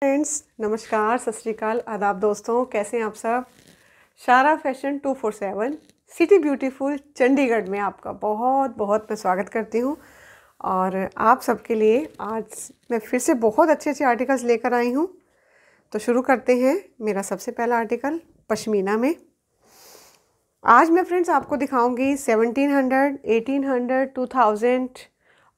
Friends नमस्कार सत श्रीकाल आदाब दोस्तों कैसे हैं आप सब शारा फैशन 247 सिटी ब्यूटीफुल चंडीगढ़ में आपका बहुत बहुत मैं स्वागत करती हूं और आप सबके लिए आज मैं फिर से बहुत अच्छे अच्छे आर्टिकल्स लेकर आई हूं तो शुरू करते हैं मेरा सबसे पहला आर्टिकल पश्मीना में आज मैं फ्रेंड्स आपको एटीन हंड्रेड टू थाउजेंड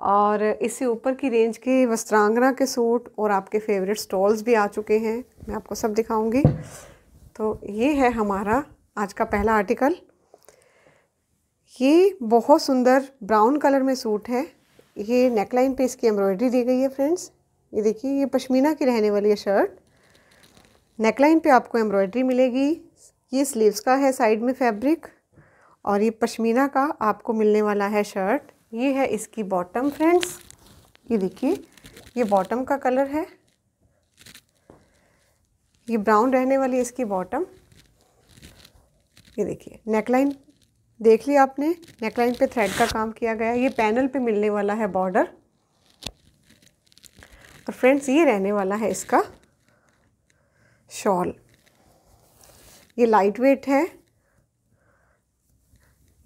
और इससे ऊपर की रेंज के वस्त्रांगना के सूट और आपके फेवरेट स्टॉल्स भी आ चुके हैं मैं आपको सब दिखाऊंगी तो ये है हमारा आज का पहला आर्टिकल ये बहुत सुंदर ब्राउन कलर में सूट है ये नेकलाइन पे इसकी एम्ब्रॉयडरी दी गई है फ्रेंड्स ये देखिए ये पश्मीना की रहने वाली है शर्ट नेकलाइन पे आपको एम्ब्रॉयडरी मिलेगी ये स्लीव्स का है साइड में फैब्रिक और ये पश्मीना का आपको मिलने वाला है शर्ट ये है इसकी बॉटम फ्रेंड्स ये देखिए ये बॉटम का कलर है ये ब्राउन रहने वाली इसकी बॉटम ये देखिए नेकलाइन देख लिया आपने नेकलाइन पे थ्रेड का काम किया गया ये पैनल पे मिलने वाला है बॉर्डर और फ्रेंड्स ये रहने वाला है इसका शॉल ये लाइट वेट है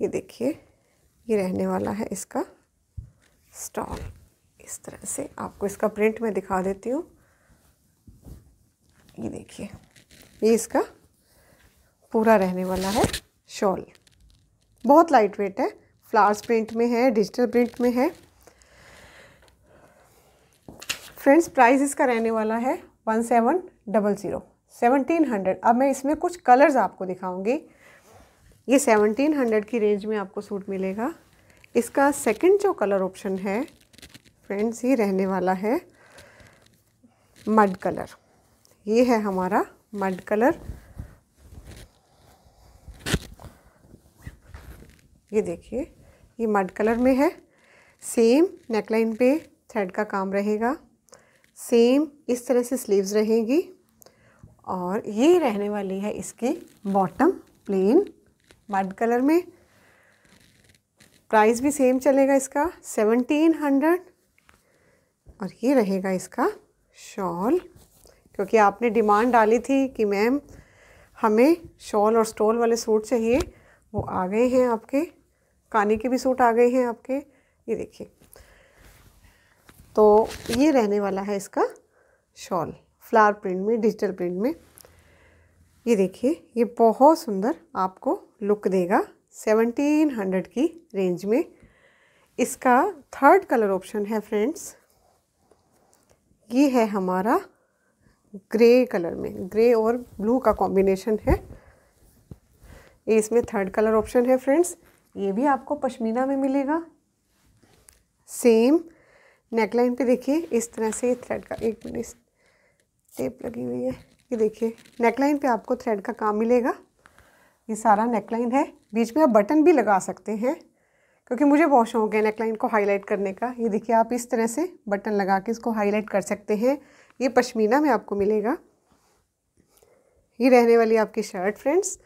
ये देखिए ये रहने वाला है इसका स्टॉल इस तरह से आपको इसका प्रिंट मैं दिखा देती हूँ ये देखिए ये इसका पूरा रहने वाला है शॉल बहुत लाइट वेट है फ्लावर्स प्रिंट में है डिजिटल प्रिंट में है फ्रेंड्स प्राइस इसका रहने वाला है one seven double zero seventeen hundred अब मैं इसमें कुछ कलर्स आपको दिखाऊंगी ये 1700 की रेंज में आपको सूट मिलेगा इसका सेकंड जो कलर ऑप्शन है फ्रेंड्स ये रहने वाला है मड कलर ये है हमारा मड कलर ये देखिए ये मड कलर में है सेम नेकलाइन पे थ्रेड का काम रहेगा सेम इस तरह से स्लीव्स रहेगी और ये रहने वाली है इसकी बॉटम प्लेन मड कलर में प्राइस भी सेम चलेगा इसका सेवनटीन हंड्रेड और ये रहेगा इसका शॉल क्योंकि आपने डिमांड डाली थी कि मैम हमें शॉल और स्टोल वाले सूट चाहिए वो आ गए हैं आपके काने के भी सूट आ गए हैं आपके ये देखिए तो ये रहने वाला है इसका शॉल फ्लावर प्रिंट में डिजिटल प्रिंट में ये देखिए ये बहुत सुंदर आपको लुक देगा सेवनटीन हंड्रेड की रेंज में इसका थर्ड कलर ऑप्शन है फ्रेंड्स ये है हमारा ग्रे कलर में ग्रे और ब्लू का कॉम्बिनेशन है ये इसमें थर्ड कलर ऑप्शन है फ्रेंड्स ये भी आपको पश्मीना में मिलेगा सेम नेकलाइन पे देखिए इस तरह से थ्रेड का एक मिनट टेप लगी हुई है ये देखिए नेकलाइन पे आपको थ्रेड का काम मिलेगा ये सारा नेकलाइन है बीच में आप बटन भी लगा सकते हैं क्योंकि मुझे बहुत शौक है नेकलाइन को हाईलाइट करने का ये देखिए आप इस तरह से बटन लगा के इसको हाईलाइट कर सकते हैं ये पश्मीना में आपको मिलेगा ये रहने वाली आपकी शर्ट फ्रेंड्स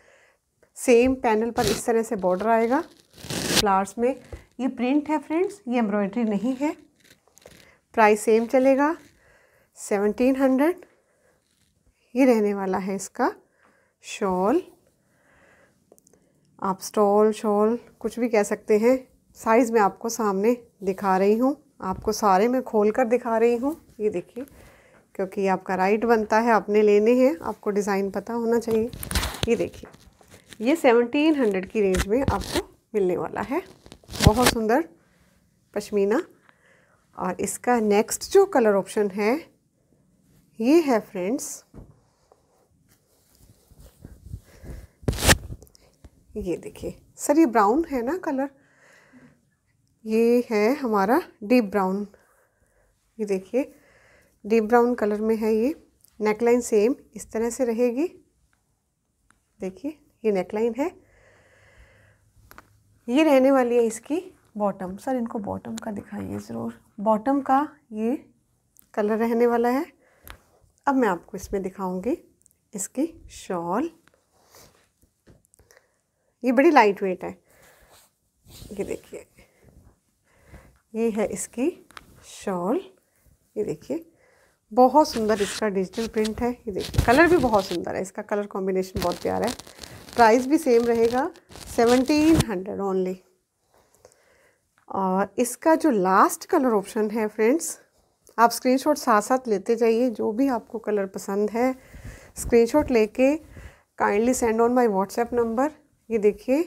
सेम पैनल पर इस तरह से बॉर्डर आएगा फ्लावर्स में ये प्रिंट है फ्रेंड्स ये एम्ब्रॉयड्री नहीं है प्राइस सेम चलेगा सेवनटीन हंड्रेड ये रहने वाला है इसका शॉल आप स्टॉल शॉल कुछ भी कह सकते हैं साइज़ मैं आपको सामने दिखा रही हूँ आपको सारे मैं खोल कर दिखा रही हूँ ये देखिए क्योंकि ये आपका राइट बनता है आपने लेने हैं आपको डिज़ाइन पता होना चाहिए ये देखिए ये सेवनटीन हंड्रेड की रेंज में आपको मिलने वाला है बहुत सुंदर पश्मीना और इसका नेक्स्ट जो कलर ऑप्शन है ये है फ्रेंड्स ये देखिए सर ये ब्राउन है ना कलर ये है हमारा डीप ब्राउन ये देखिए डीप ब्राउन कलर में है ये नेकलाइन सेम इस तरह से रहेगी देखिए ये नेकलाइन है ये रहने वाली है इसकी बॉटम सर इनको बॉटम का दिखाइए ज़रूर बॉटम का ये कलर रहने वाला है अब मैं आपको इसमें दिखाऊंगी इसकी शॉल ये बड़ी लाइट वेट है ये देखिए ये है इसकी शॉल ये देखिए बहुत सुंदर इसका डिजिटल प्रिंट है ये देखिए कलर भी बहुत सुंदर है इसका कलर कॉम्बिनेशन बहुत प्यारा है प्राइस भी सेम रहेगा सेवनटीन हंड्रेड ओनली और इसका जो लास्ट कलर ऑप्शन है फ्रेंड्स आप स्क्रीनशॉट साथ साथ लेते जाइए जो भी आपको कलर पसंद है स्क्रीनशॉट लेके kindly send on my WhatsApp number ये देखिए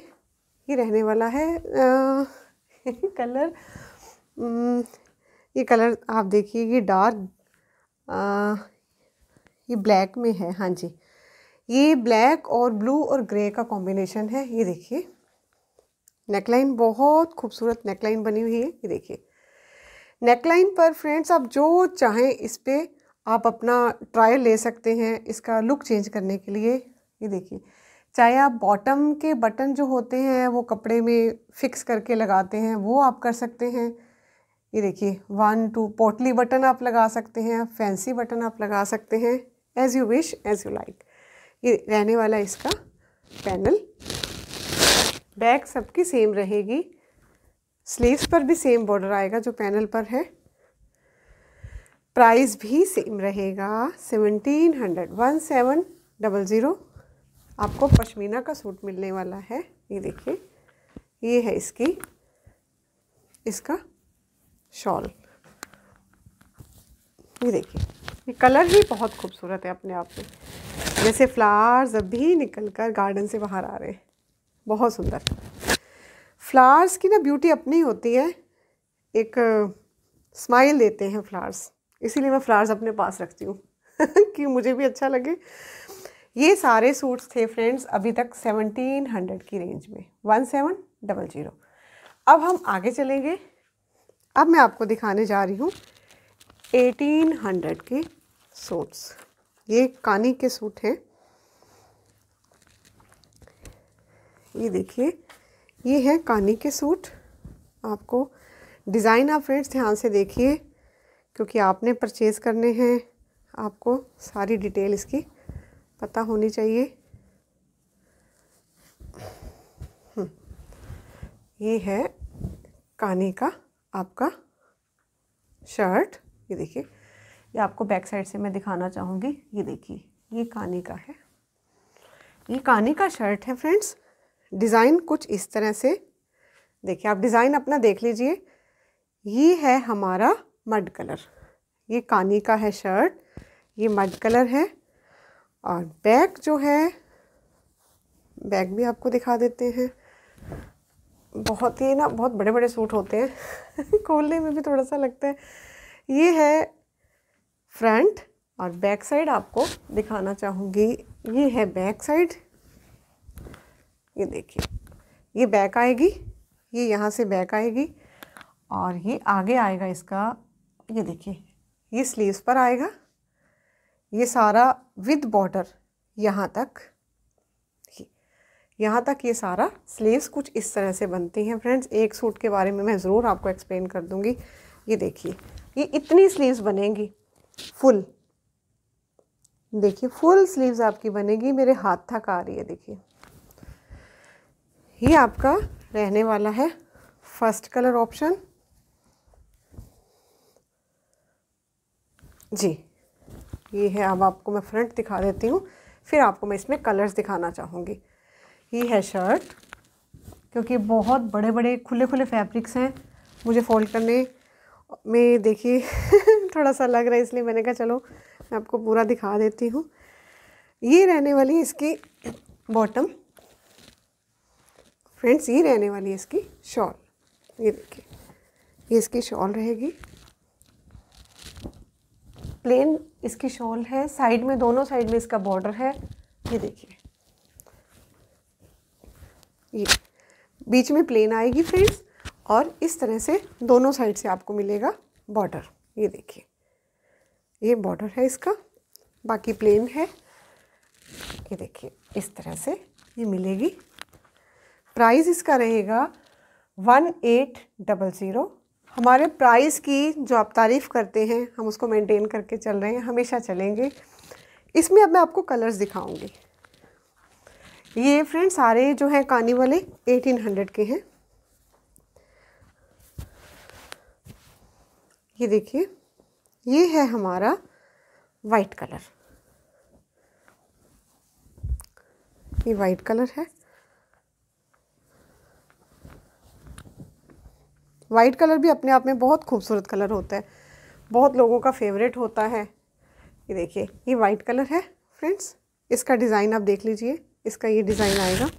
ये रहने वाला है आ, कलर ये कलर आप देखिए ये डार्क ये ब्लैक में है हाँ जी ये ब्लैक और ब्लू और ग्रे का कॉम्बिनेशन है ये देखिए नेकलाइन बहुत खूबसूरत नेकलाइन बनी हुई है ये देखिए नेकलाइन पर फ्रेंड्स आप जो चाहें इस पर आप अपना ट्रायल ले सकते हैं इसका लुक चेंज करने के लिए ये देखिए चाहे आप बॉटम के बटन जो होते हैं वो कपड़े में फिक्स करके लगाते हैं वो आप कर सकते हैं ये देखिए वन टू पोटली बटन आप लगा सकते हैं फैंसी बटन आप लगा सकते हैं as you wish as you like ये रहने वाला इसका पैनल बैक सबकी सेम रहेगी स्लीव्स पर भी सेम बॉर्डर आएगा जो पैनल पर है प्राइस भी सेम रहेगा seventeen hundred one seven double zero आपको पश्मीना का सूट मिलने वाला है ये देखिए ये है इसकी इसका शॉल ये देखिए ये कलर भी बहुत खूबसूरत है अपने आप में जैसे फ्लावर्स अभी निकल कर गार्डन से बाहर आ रहे हैं बहुत सुंदर फ्लावर्स की ना ब्यूटी अपनी होती है एक स्माइल देते हैं फ्लावर्स इसीलिए मैं फ्लावर्स अपने पास रखती हूँ कि मुझे भी अच्छा लगे ये सारे सूट्स थे फ्रेंड्स अभी तक सेवनटीन हंड्रेड की रेंज में वन सेवन डबल ज़ीरो अब हम आगे चलेंगे अब मैं आपको दिखाने जा रही हूँ एटीन हंड्रेड के सूट्स ये कानी के सूट हैं ये देखिए ये है कानी के सूट आपको डिज़ाइन आप फ्रेंड्स ध्यान से देखिए क्योंकि आपने परचेज़ करने हैं आपको सारी डिटेल इसकी पता होनी चाहिए हम्म। ये है काने का आपका शर्ट ये देखिए ये आपको बैक साइड से मैं दिखाना चाहूँगी ये देखिए ये काने का है ये काने का शर्ट है फ्रेंड्स डिज़ाइन कुछ इस तरह से देखिए आप डिज़ाइन अपना देख लीजिए ये है हमारा मड कलर ये कानी का है शर्ट ये मड कलर है और बैग जो है बैग भी आपको दिखा देते हैं बहुत ही ना बहुत बड़े बड़े सूट होते हैं खोलने में भी थोड़ा सा लगता है ये है फ्रंट और बैक साइड आपको दिखाना चाहूँगी ये है बैक साइड ये देखिए ये बैक आएगी ये यहाँ से बैक आएगी और ये आगे आएगा इसका ये देखिए ये स्लीव्स पर आएगा ये सारा विद बॉर्डर यहाँ तक यहाँ तक ये सारा स्लीव्स कुछ इस तरह से बनती हैं फ्रेंड्स एक सूट के बारे में मैं ज़रूर आपको एक्सप्लेन कर दूँगी ये देखिए ये इतनी स्लीव्स बनेंगी फुल देखिए फुल स्लीव्स आपकी बनेगी मेरे हाथ थक आ रही है देखिए ये आपका रहने वाला है फर्स्ट कलर ऑप्शन जी ये है अब आपको मैं फ्रंट दिखा देती हूँ फिर आपको मैं इसमें कलर्स दिखाना चाहूँगी ये है शर्ट क्योंकि बहुत बड़े बड़े खुले खुले फैब्रिक्स हैं मुझे फोल्ड करने में देखिए थोड़ा सा लग रहा है इसलिए मैंने कहा चलो मैं आपको पूरा दिखा देती हूँ ये रहने वाली है इसकी बॉटम फ्रेंड्स ये रहने वाली है इसकी शॉल ये देखिए ये इसकी शॉल रहेगी प्लेन इसकी शॉल है साइड में दोनों साइड में इसका बॉर्डर है ये देखिए ये बीच में प्लेन आएगी फ्रेंड्स और इस तरह से दोनों साइड से आपको मिलेगा बॉर्डर ये देखिए ये बॉर्डर है इसका बाकी प्लेन है ये देखिए इस तरह से ये मिलेगी प्राइस इसका रहेगा वन एट डबल ज़ीरो हमारे प्राइस की जो आप तारीफ़ करते हैं हम उसको मेंटेन करके चल रहे हैं हमेशा चलेंगे इसमें अब मैं आपको कलर्स दिखाऊंगी ये फ्रेंड सारे जो हैं कानी वाले एटीन हंड्रेड के हैं ये देखिए ये है हमारा वाइट कलर ये वाइट कलर है वाइट कलर भी अपने आप में बहुत खूबसूरत कलर होता है बहुत लोगों का फेवरेट होता है ये देखिए ये वाइट कलर है फ्रेंड्स इसका डिज़ाइन आप देख लीजिए इसका ये डिज़ाइन आएगा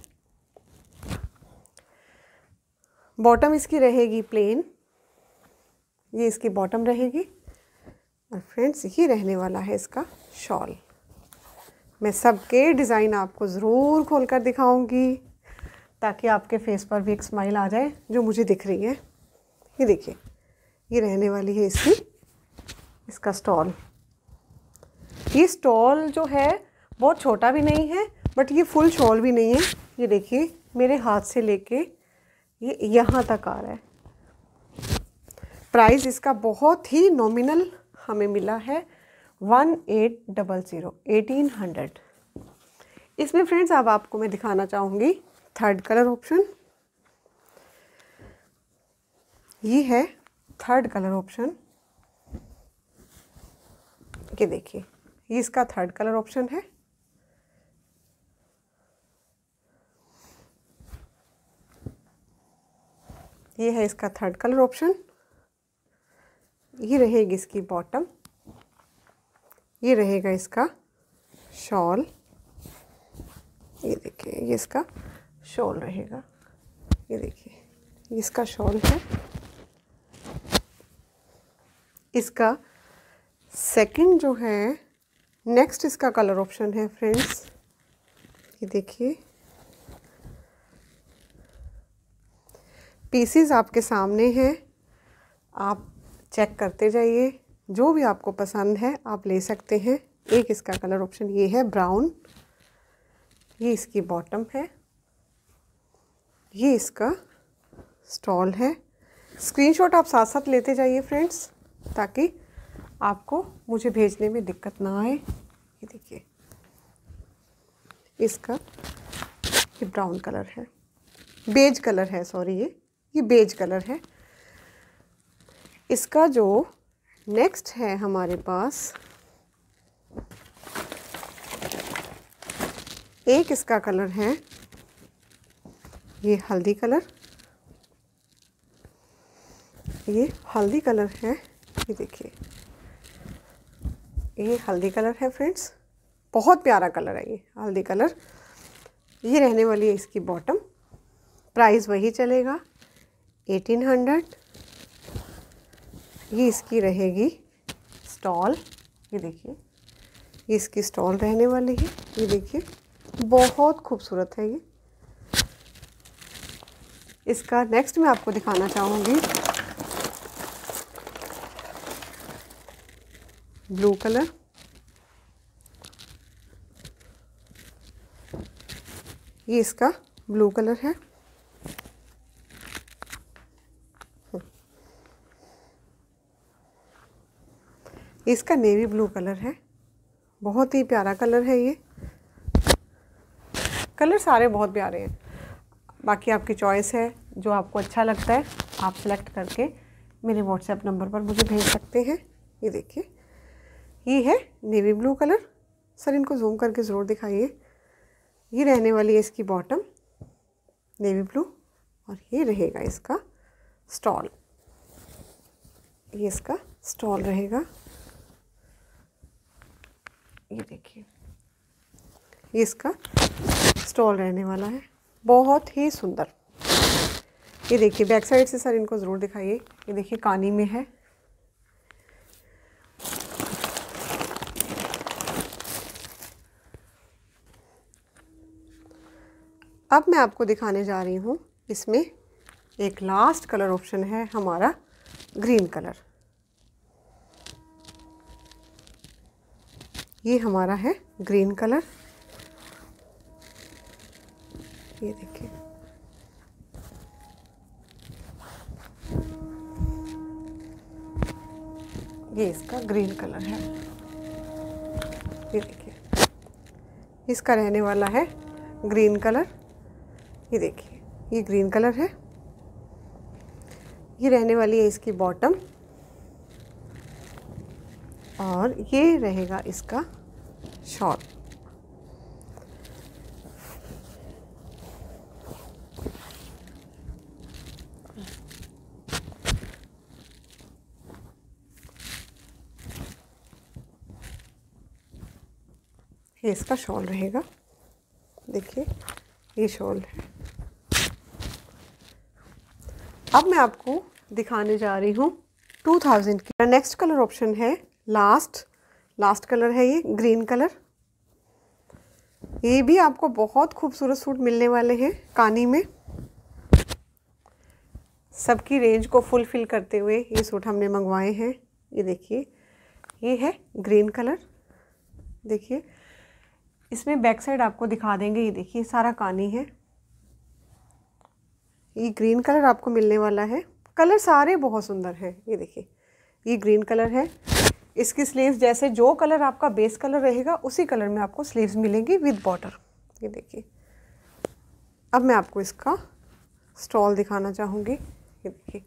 बॉटम इसकी रहेगी प्लेन ये इसकी बॉटम रहेगी और फ्रेंड्स ये रहने वाला है इसका शॉल मैं सबके डिज़ाइन आपको ज़रूर खोल कर दिखाऊंगी ताकि आपके फेस पर भी एक स्माइल आ जाए जो मुझे दिख रही है ये देखिए ये रहने वाली है इसकी इसका स्टॉल ये स्टॉल जो है बहुत छोटा भी नहीं है बट ये फुल शॉल भी नहीं है ये देखिए मेरे हाथ से लेके ये यहाँ तक आ रहा है प्राइस इसका बहुत ही नॉमिनल हमें मिला है one eight double zero eighteen hundred इसमें फ्रेंड्स अब आपको मैं दिखाना चाहूँगी थर्ड कलर ऑप्शन ये है थर्ड कलर ऑप्शन ये देखिए ये इसका थर्ड कलर ऑप्शन है ये है इसका थर्ड कलर ऑप्शन ये रहेगी इसकी बॉटम ये रहेगा इसका शॉल ये देखिए ये इसका शॉल रहेगा ये देखिए इसका शॉल है इसका सेकंड जो है नेक्स्ट इसका कलर ऑप्शन है फ्रेंड्स ये देखिए पीसीज आपके सामने हैं आप चेक करते जाइए जो भी आपको पसंद है आप ले सकते हैं एक इसका कलर ऑप्शन ये है ब्राउन ये इसकी बॉटम है ये इसका स्टॉल है स्क्रीनशॉट आप साथ साथ लेते जाइए फ्रेंड्स ताकि आपको मुझे भेजने में दिक्कत ना आए ये देखिए इसका ये ब्राउन कलर है बेज कलर है सॉरी ये ये बेज कलर है इसका जो नेक्स्ट है हमारे पास एक इसका कलर है ये हल्दी कलर ये हल्दी कलर है ये देखिए ये हल्दी कलर है फ्रेंड्स बहुत प्यारा कलर है ये हल्दी कलर ये रहने वाली है इसकी बॉटम प्राइस वही चलेगा एटीन हंड्रेड ये इसकी रहेगी स्टॉल ये देखिए ये इसकी स्टॉल रहने वाली है ये देखिए बहुत खूबसूरत है ये इसका नेक्स्ट मैं आपको दिखाना चाहूँगी ब्लू कलर ये इसका ब्लू कलर है इसका नेवी ब्लू कलर है बहुत ही प्यारा कलर है ये कलर सारे बहुत प्यारे हैं बाकी आपकी चॉइस है जो आपको अच्छा लगता है आप सेलेक्ट करके मेरे व्हाट्सएप नंबर पर मुझे भेज सकते हैं ये देखिए ये है नेवी ब्लू कलर सर इनको जूम करके ज़रूर दिखाइए ये रहने वाली है इसकी बॉटम नेवी ब्लू और ये रहेगा इसका स्टॉल ये इसका स्टॉल रहेगा ये देखिए ये इसका स्टॉल रहने वाला है बहुत ही सुंदर ये देखिए बैक साइड से सर इनको ज़रूर दिखाइए ये देखिए कानी में है अब मैं आपको दिखाने जा रही हूँ इसमें एक लास्ट कलर ऑप्शन है हमारा ग्रीन कलर ये हमारा है ग्रीन कलर ये देखिए ये इसका ग्रीन कलर है ये देखिए इसका रहने वाला है ग्रीन कलर ये देखिए ये ग्रीन कलर है ये रहने वाली है इसकी बॉटम और ये रहेगा इसका शॉल ये इसका शॉल रहेगा देखिए ये शॉल है अब मैं आपको दिखाने जा रही हूँ 2000 की नेक्स्ट कलर ऑप्शन है लास्ट लास्ट कलर है ये ग्रीन कलर ये भी आपको बहुत खूबसूरत सूट मिलने वाले हैं कानी में सबकी रेंज को फुलफिल करते हुए ये सूट हमने मंगवाए हैं ये देखिए ये है ग्रीन कलर देखिए इसमें बैक साइड आपको दिखा देंगे ये देखिए सारा कानी है ये ग्रीन कलर आपको मिलने वाला है कलर सारे बहुत सुंदर हैं ये देखिए ये ग्रीन कलर है इसकी स्लीव्स जैसे जो कलर आपका बेस कलर रहेगा उसी कलर में आपको स्लीव्स मिलेंगी विद बॉर्डर ये देखिए अब मैं आपको इसका स्टॉल दिखाना चाहूँगी ये देखिए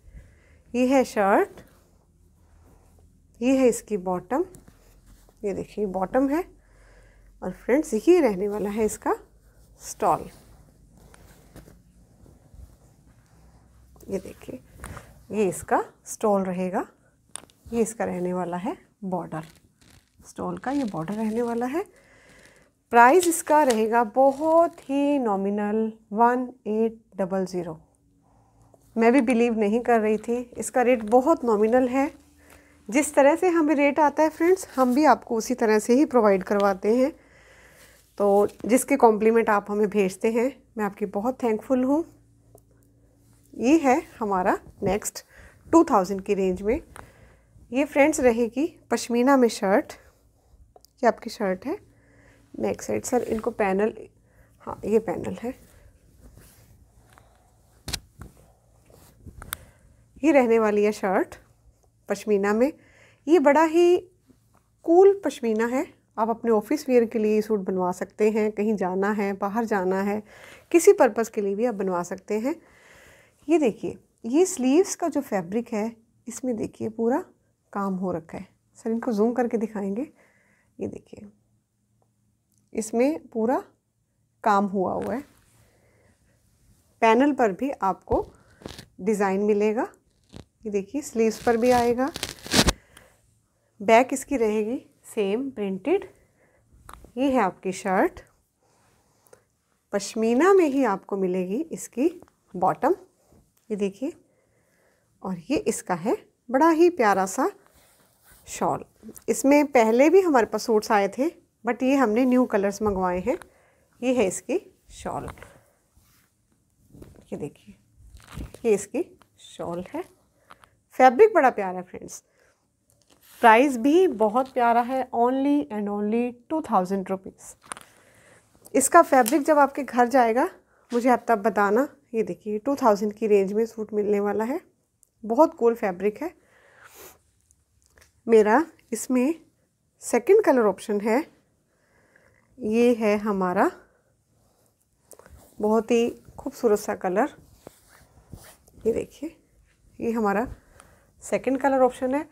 ये है शर्ट ये है इसकी बॉटम ये देखिए बॉटम है और फ्रेंड्स ये रहने वाला है इसका स्टॉल ये देखिए ये इसका स्टॉल रहेगा ये इसका रहने वाला है बॉर्डर स्टॉल का ये बॉर्डर रहने वाला है प्राइस इसका रहेगा बहुत ही nominal one eight double zero मैं भी बिलीव नहीं कर रही थी इसका रेट बहुत नॉमिनल है जिस तरह से हमें रेट आता है फ्रेंड्स हम भी आपको उसी तरह से ही प्रोवाइड करवाते हैं तो जिसके कॉम्प्लीमेंट आप हमें भेजते हैं मैं आपकी बहुत थैंकफुल हूँ ये है हमारा नेक्स्ट टू थाउजेंड की रेंज में ये फ्रेंड्स रहेगी पश्मीना में शर्ट ये आपकी शर्ट है नेक साइड सर इनको पैनल हाँ ये पैनल है ये रहने वाली है शर्ट पश्मीना में ये बड़ा ही कूल पश्मीना है आप अपने ऑफिस वेयर के लिए सूट बनवा सकते हैं कहीं जाना है बाहर जाना है किसी पर्पज़ के लिए भी आप बनवा सकते हैं ये देखिए ये स्लीव्स का जो फैब्रिक है इसमें देखिए पूरा काम हो रखा है सर इनको जूम करके दिखाएंगे ये देखिए इसमें पूरा काम हुआ हुआ है पैनल पर भी आपको डिज़ाइन मिलेगा ये देखिए स्लीव्स पर भी आएगा बैक इसकी रहेगी सेम प्रिंटेड ये है आपकी शर्ट पश्मीना में ही आपको मिलेगी इसकी बॉटम ये देखिए और ये इसका है बड़ा ही प्यारा सा शॉल इसमें पहले भी हमारे पास सूट्स आए थे बट ये हमने न्यू कलर्स मंगवाए हैं ये है इसकी शॉल ये देखिए ये इसकी शॉल है फैब्रिक बड़ा प्यारा है फ्रेंड्स प्राइस भी बहुत प्यारा है only and only two thousand rupees इसका फैब्रिक जब आपके घर जाएगा मुझे आप तब बताना ये देखिए टू थाउजेंड की रेंज में सूट मिलने वाला है बहुत कूल फैब्रिक है मेरा इसमें सेकंड कलर ऑप्शन है ये है हमारा बहुत ही खूबसूरत सा कलर ये देखिए ये हमारा सेकंड कलर ऑप्शन है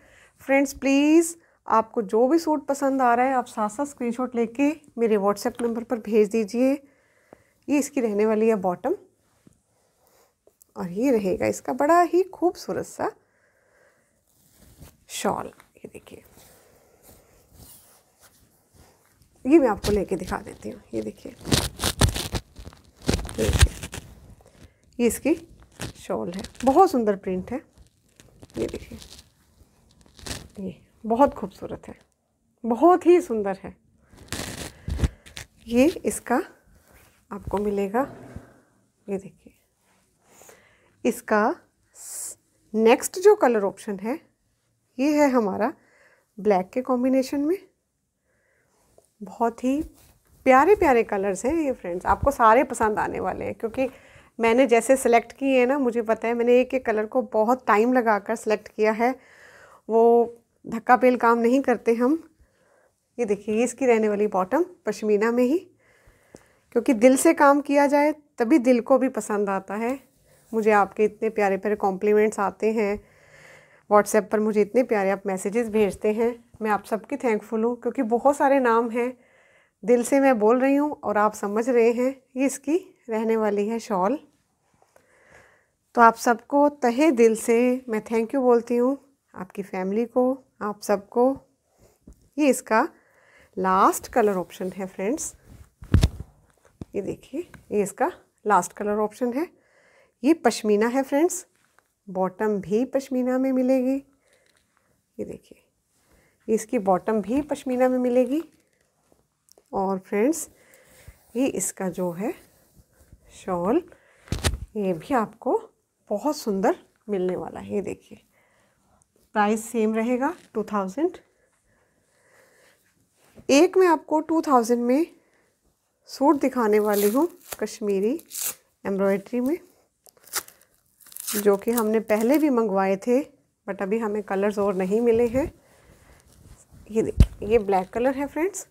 फ्रेंड्स प्लीज़ आपको जो भी सूट पसंद आ रहा है आप साथ साथ स्क्रीनशॉट लेके मेरे व्हाट्सएप नंबर पर भेज दीजिए ये इसकी रहने वाली है बॉटम और ये रहेगा इसका बड़ा ही खूबसूरत सा शॉल ये देखिए ये मैं आपको लेके दिखा देती हूँ ये देखिए ये इसकी शॉल है बहुत सुंदर प्रिंट है ये देखिए ये बहुत खूबसूरत है बहुत ही सुंदर है ये इसका आपको मिलेगा ये देखिए इसका नेक्स्ट जो कलर ऑप्शन है ये है हमारा ब्लैक के कॉम्बिनेशन में बहुत ही प्यारे प्यारे कलर्स हैं ये फ्रेंड्स आपको सारे पसंद आने वाले हैं क्योंकि मैंने जैसे सेलेक्ट किए हैं ना मुझे पता है मैंने एक एक कलर को बहुत टाइम लगा कर सेलेक्ट किया है वो धक्का पेल काम नहीं करते हम ये देखिए इसकी रहने वाली बॉटम पश्मीना में ही क्योंकि दिल से काम किया जाए तभी दिल को भी पसंद आता है मुझे आपके इतने प्यारे प्यारे कॉम्प्लीमेंट्स आते हैं व्हाट्सएप पर मुझे इतने प्यारे आप मैसेजेस भेजते हैं मैं आप सबकी थैंकफुल हूँ क्योंकि बहुत सारे नाम हैं दिल से मैं बोल रही हूँ और आप समझ रहे हैं ये इसकी रहने वाली है शॉल तो आप सबको तहे दिल से मैं थैंक यू बोलती हूँ आपकी फैमिली को आप सबको ये इसका लास्ट कलर ऑप्शन है फ्रेंड्स ये देखिए ये इसका लास्ट कलर ऑप्शन है ये पश्मीना है फ्रेंड्स बॉटम भी पश्मीना में मिलेगी ये देखिए इसकी बॉटम भी पश्मीना में मिलेगी और फ्रेंड्स ये इसका जो है शॉल ये भी आपको बहुत सुंदर मिलने वाला है ये देखिए प्राइस सेम रहेगा टू थाउजेंड एक में आपको टू थाउजेंड में सूट दिखाने वाली हूँ कश्मीरी एम्ब्रॉयड्री में जो कि हमने पहले भी मंगवाए थे बट अभी हमें कलर्स और नहीं मिले हैं ये देखिए ये ब्लैक कलर है फ्रेंड्स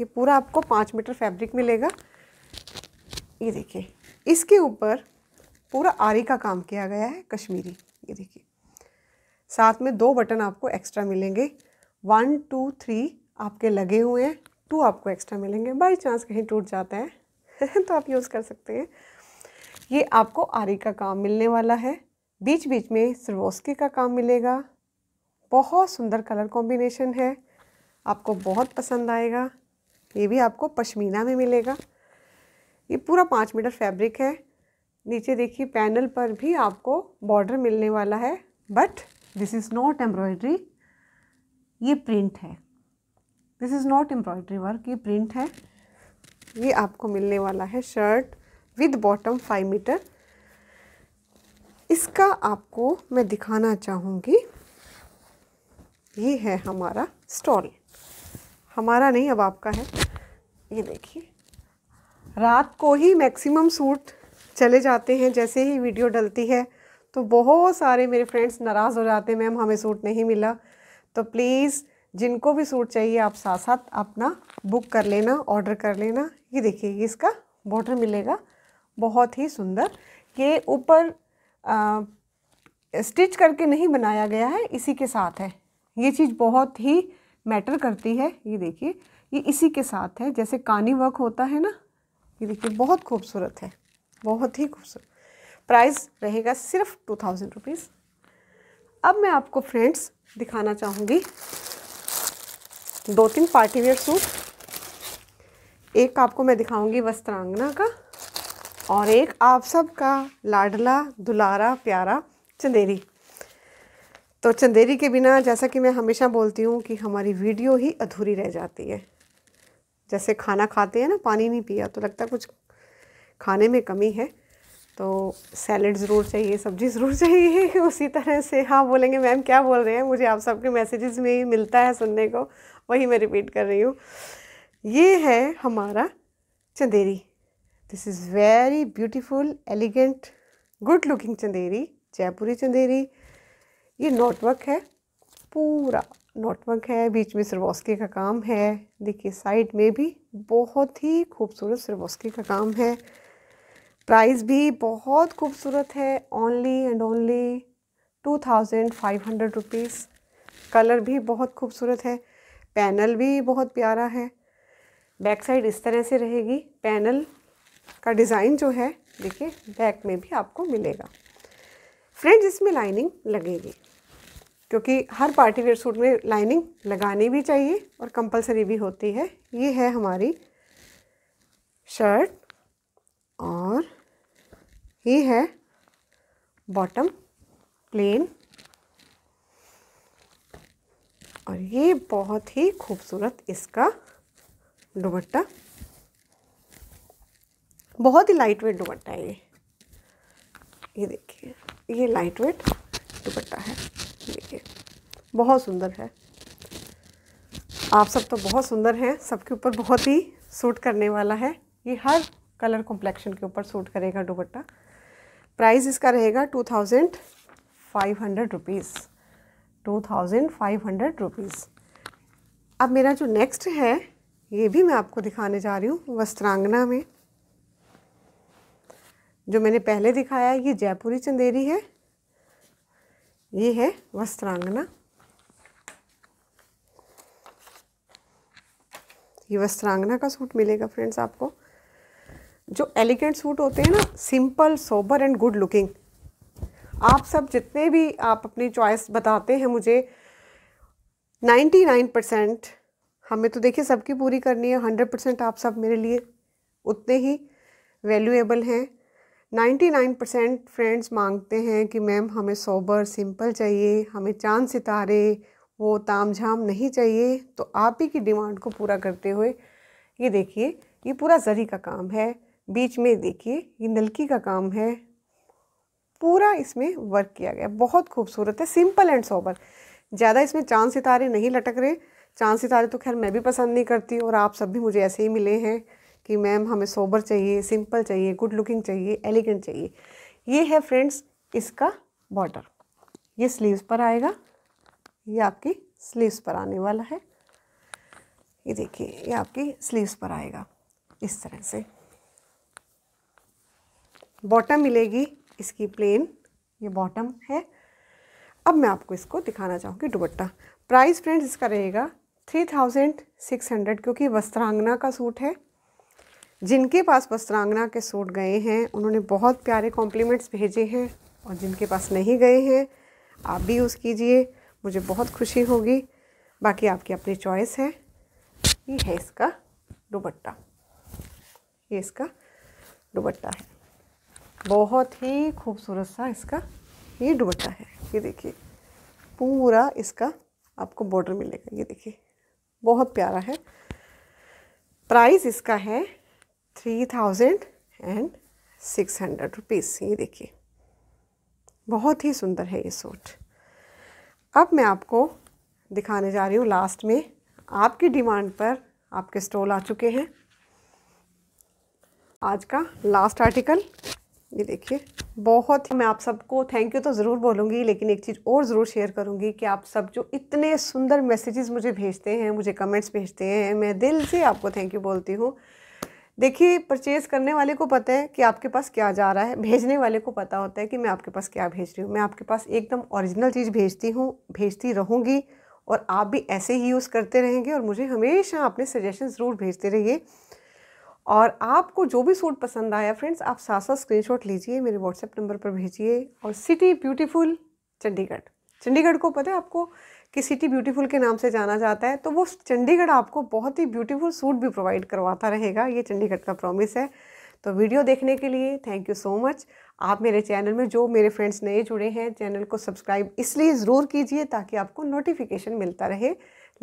ये पूरा आपको पाँच मीटर फैब्रिक मिलेगा ये देखिए इसके ऊपर पूरा आरी का काम किया गया है कश्मीरी ये देखिए साथ में दो बटन आपको एक्स्ट्रा मिलेंगे वन टू थ्री आपके लगे हुए हैं टू आपको एक्स्ट्रा मिलेंगे बाई चांस कहीं टूट जाता है तो आप यूज़ कर सकते हैं ये आपको आरी का काम मिलने वाला है बीच बीच में सरवोस्की का काम मिलेगा बहुत सुंदर कलर कॉम्बिनेशन है आपको बहुत पसंद आएगा ये भी आपको पश्मीना में मिलेगा ये पूरा पाँच मीटर फैब्रिक है नीचे देखिए पैनल पर भी आपको बॉर्डर मिलने वाला है but this is not embroidery ये प्रिंट है this is not embroidery work ये प्रिंट है ये आपको मिलने वाला है shirt with bottom five metre इसका आपको मैं दिखाना चाहूँगी ये है हमारा स्टॉल हमारा नहीं अब आपका है ये देखिए रात को ही मैक्सिमम सूट चले जाते हैं जैसे ही वीडियो डलती है तो बहुत सारे मेरे फ्रेंड्स नाराज़ हो जाते हैं मैम हमें सूट नहीं मिला तो प्लीज़ जिनको भी सूट चाहिए आप साथ साथ अपना बुक कर लेना ऑर्डर कर लेना ये देखिए इसका बॉर्डर मिलेगा बहुत ही सुंदर ये ऊपर स्टिच करके नहीं बनाया गया है इसी के साथ है ये चीज़ बहुत ही मैटर करती है ये देखिए ये इसी के साथ है जैसे कानी वर्क होता है ना ये देखिए बहुत खूबसूरत है बहुत ही खूबसूरत प्राइस रहेगा सिर्फ टू थाउजेंड रुपीज़ अब मैं आपको फ्रेंड्स दिखाना चाहूँगी दो तीन पार्टी वेयर सूट एक आपको मैं दिखाऊंगी वस्त्रांगना का और एक आप सबका लाडला दुलारा प्यारा चंदेरी तो चंदेरी के बिना जैसा कि मैं हमेशा बोलती हूँ कि हमारी वीडियो ही अधूरी रह जाती है जैसे खाना खाते हैं ना पानी नहीं पिया तो लगता कुछ खाने में कमी है तो सैलड ज़रूर चाहिए सब्ज़ी ज़रूर चाहिए उसी तरह से हाँ बोलेंगे मैम क्या बोल रहे हैं मुझे आप सबके मैसेजेस में ही मिलता है सुनने को वही मैं रिपीट कर रही हूँ ये है हमारा Chanderi this is very beautiful elegant good looking Chanderi Jaipuri Chanderi ये नोटवर्क है पूरा नोटवर्क है बीच में सरवोस्की का काम है देखिए साइड में भी बहुत ही खूबसूरत सरवोस्की का काम है प्राइस भी बहुत खूबसूरत है only and only two thousand five hundred rupees colour भी बहुत खूबसूरत है पैनल भी बहुत प्यारा है बैक साइड इस तरह से रहेगी पैनल का डिज़ाइन जो है देखिए बैक में भी आपको मिलेगा फ्रेंड्स इसमें लाइनिंग लगेगी क्योंकि हर पार्टी वेयर सूट में लाइनिंग लगानी भी चाहिए और कंपलसरी भी होती है ये है हमारी शर्ट और ये है बॉटम प्लेन और ये बहुत ही खूबसूरत इसका दुपट्टा बहुत ही लाइट वेट दुपट्टा है ये ये देखिए ये लाइट वेट दुपट्टा है देखिए बहुत सुंदर है आप सब तो बहुत सुंदर हैं सबके ऊपर बहुत ही सूट करने वाला है ये हर कलर कॉम्प्लेक्शन के ऊपर सूट करेगा दुपट्टा प्राइस इसका रहेगा two thousand five hundred rupees two thousand five hundred rupees अब मेरा जो नेक्स्ट है ये भी मैं आपको दिखाने जा रही हूँ वस्त्रांगना में जो मैंने पहले दिखाया ये जयपुरी चंदेरी है ये है वस्त्रांगना ये वस्त्रांगना का सूट मिलेगा फ्रेंड्स आपको जो एलिगेंट सूट होते हैं ना simple sober and good looking आप सब जितने भी आप अपनी चॉइस बताते हैं मुझे 99 परसेंट हमें तो देखिए सबकी पूरी करनी है 100 परसेंट आप सब मेरे लिए उतने ही वैल्यूएबल हैं 99 परसेंट फ्रेंड्स मांगते हैं कि मैम हमें सोबर सिंपल चाहिए हमें चांद सितारे वो ताम झाम नहीं चाहिए तो आप ही की डिमांड को पूरा करते हुए ये देखिए ये पूरा जरी का काम है बीच में देखिए ये नलकी का काम है पूरा इसमें वर्क किया गया बहुत खूबसूरत है सिंपल एंड सोबर ज़्यादा इसमें चांद सितारे नहीं लटक रहे चांद सितारे तो खैर मैं भी पसंद नहीं करती और आप सब भी मुझे ऐसे ही मिले हैं कि मैम हमें सोबर चाहिए सिंपल चाहिए गुड लुकिंग चाहिए एलिगेंट चाहिए ये है फ्रेंड्स इसका बॉर्डर ये स्लीव्स पर आएगा ये आपकी स्लीव्स पर आने वाला है ये देखिए ये आपकी स्लीव्स पर आएगा इस तरह से बॉटम मिलेगी इसकी प्लेन ये बॉटम है अब मैं आपको इसको दिखाना चाहूँगी दुबट्टा प्राइस फ्रेंड्स इसका रहेगा थ्री थाउजेंड सिक्स हंड्रेड क्योंकि वस्त्रांगना का सूट है जिनके पास वस्त्रांगना के सूट गए हैं उन्होंने बहुत प्यारे कॉम्प्लीमेंट्स भेजे हैं और जिनके पास नहीं गए हैं आप भी यूज़ कीजिए मुझे बहुत खुशी होगी बाकी आपकी अपनी चॉइस है ये है इसका दुबट्टा ये इसका दुबट्टा है बहुत ही खूबसूरत सा इसका ये दुबट्टा है ये देखिए पूरा इसका आपको बॉर्डर मिलेगा ये देखिए बहुत प्यारा है प्राइस इसका है three thousand and six hundred rupees ये देखिए बहुत ही सुंदर है ये सूट अब मैं आपको दिखाने जा रही हूँ लास्ट में आपकी डिमांड पर आपके स्टॉल आ चुके हैं आज का लास्ट आर्टिकल ये देखिए बहुत मैं आप सबको थैंक यू तो ज़रूर बोलूँगी लेकिन एक चीज़ और ज़रूर शेयर करूँगी कि आप सब जो इतने सुंदर मैसेजेस मुझे भेजते हैं मुझे कमेंट्स भेजते हैं मैं दिल से आपको थैंक यू बोलती हूँ देखिए परचेज़ करने वाले को पता है कि आपके पास क्या जा रहा है भेजने वाले को पता होता है कि मैं आपके पास क्या भेज रही हूँ मैं आपके पास एकदम ओरिजिनल चीज़ भेजती हूँ भेजती रहूँगी और आप भी ऐसे ही यूज़ करते रहेंगे और मुझे हमेशा अपने सजेशन ज़रूर भेजते रहिए और आपको जो भी सूट पसंद आया फ्रेंड्स आप साथ साथ स्क्रीन लीजिए मेरे व्हाट्सएप नंबर पर भेजिए और सिटी ब्यूटीफुल चंडीगढ़ चंडीगढ़ को पता है आपको कि सिटी ब्यूटीफुल के नाम से जाना जाता है तो वो चंडीगढ़ आपको बहुत ही ब्यूटीफुल सूट भी प्रोवाइड करवाता रहेगा ये चंडीगढ़ का प्रॉमिस है तो वीडियो देखने के लिए थैंक यू सो मच आप मेरे चैनल में जो मेरे फ्रेंड्स नए जुड़े हैं चैनल को सब्सक्राइब इसलिए ज़रूर कीजिए ताकि आपको नोटिफिकेशन मिलता रहे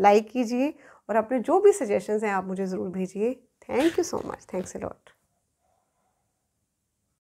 लाइक कीजिए और अपने जो भी सजेशंस हैं आप मुझे ज़रूर भेजिए thank you so much thanks a lot